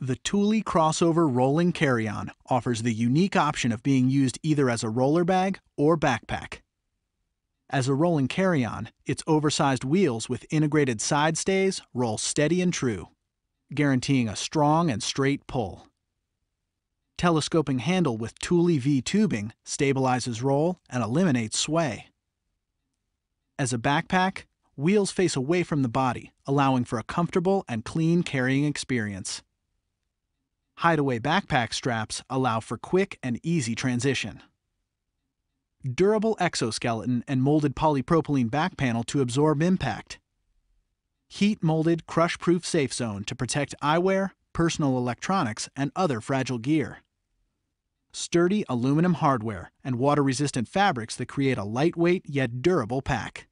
The Thule Crossover Rolling Carry-On offers the unique option of being used either as a roller bag or backpack. As a rolling carry-on, its oversized wheels with integrated side stays roll steady and true, guaranteeing a strong and straight pull. Telescoping handle with Thule V tubing stabilizes roll and eliminates sway. As a backpack, wheels face away from the body, allowing for a comfortable and clean carrying experience. Hideaway backpack straps allow for quick and easy transition. Durable exoskeleton and molded polypropylene back panel to absorb impact. Heat molded crush proof safe zone to protect eyewear, personal electronics, and other fragile gear. Sturdy aluminum hardware and water resistant fabrics that create a lightweight yet durable pack.